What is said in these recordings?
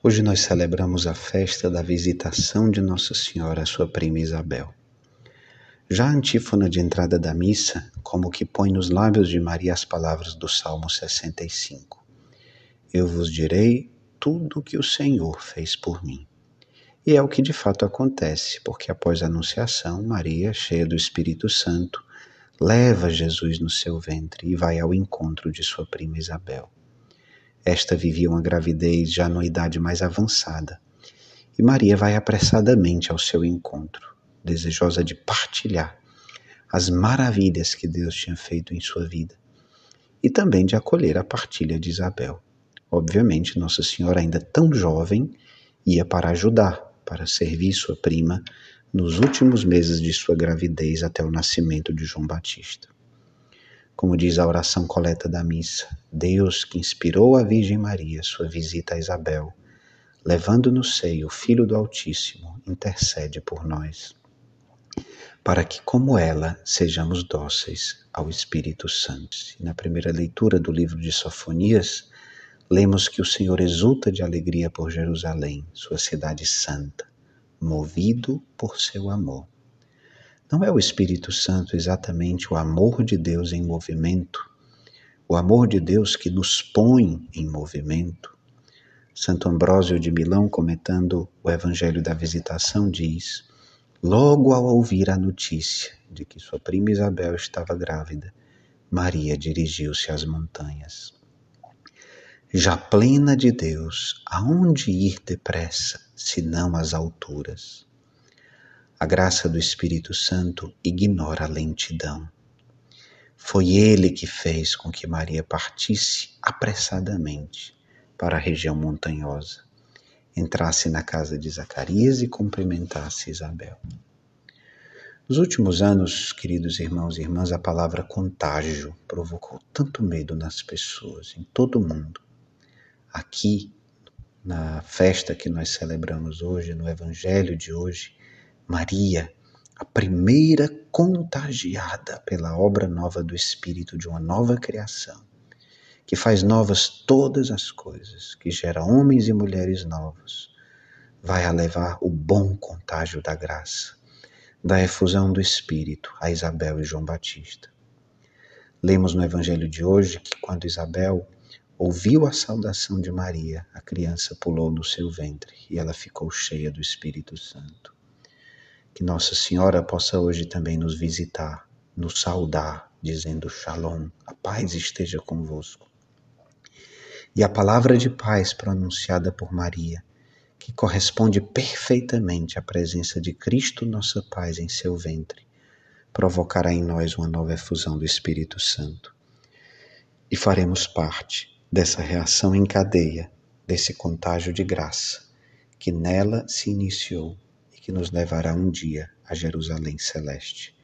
Hoje nós celebramos a festa da visitação de Nossa Senhora, sua prima Isabel. Já a antífona de entrada da missa, como que põe nos lábios de Maria as palavras do Salmo 65. Eu vos direi tudo o que o Senhor fez por mim. E é o que de fato acontece, porque após a Anunciação, Maria, cheia do Espírito Santo, leva Jesus no seu ventre e vai ao encontro de sua prima Isabel. Esta vivia uma gravidez já na idade mais avançada. E Maria vai apressadamente ao seu encontro, desejosa de partilhar as maravilhas que Deus tinha feito em sua vida e também de acolher a partilha de Isabel. Obviamente, Nossa Senhora, ainda tão jovem, ia para ajudar, para servir sua prima nos últimos meses de sua gravidez até o nascimento de João Batista como diz a oração coleta da missa, Deus que inspirou a Virgem Maria sua visita a Isabel, levando no seio o Filho do Altíssimo, intercede por nós, para que, como ela, sejamos dóceis ao Espírito Santo. E na primeira leitura do livro de Sofonias, lemos que o Senhor exulta de alegria por Jerusalém, sua cidade santa, movido por seu amor. Não é o Espírito Santo exatamente o amor de Deus em movimento, o amor de Deus que nos põe em movimento. Santo Ambrósio de Milão, comentando o Evangelho da Visitação, diz: Logo ao ouvir a notícia de que sua prima Isabel estava grávida, Maria dirigiu-se às montanhas. Já plena de Deus, aonde ir depressa, senão às alturas? A graça do Espírito Santo ignora a lentidão. Foi ele que fez com que Maria partisse apressadamente para a região montanhosa, entrasse na casa de Zacarias e cumprimentasse Isabel. Nos últimos anos, queridos irmãos e irmãs, a palavra contágio provocou tanto medo nas pessoas, em todo o mundo. Aqui, na festa que nós celebramos hoje, no evangelho de hoje, Maria, a primeira contagiada pela obra nova do Espírito de uma nova criação, que faz novas todas as coisas, que gera homens e mulheres novos, vai a levar o bom contágio da graça, da efusão do Espírito a Isabel e João Batista. Lemos no Evangelho de hoje que quando Isabel ouviu a saudação de Maria, a criança pulou no seu ventre e ela ficou cheia do Espírito Santo. Que Nossa Senhora possa hoje também nos visitar, nos saudar, dizendo Shalom, a paz esteja convosco. E a palavra de paz pronunciada por Maria, que corresponde perfeitamente à presença de Cristo, nossa paz, em seu ventre, provocará em nós uma nova efusão do Espírito Santo. E faremos parte dessa reação em cadeia, desse contágio de graça que nela se iniciou que nos levará um dia a Jerusalém celeste.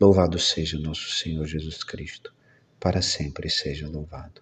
Louvado seja nosso Senhor Jesus Cristo, para sempre seja louvado.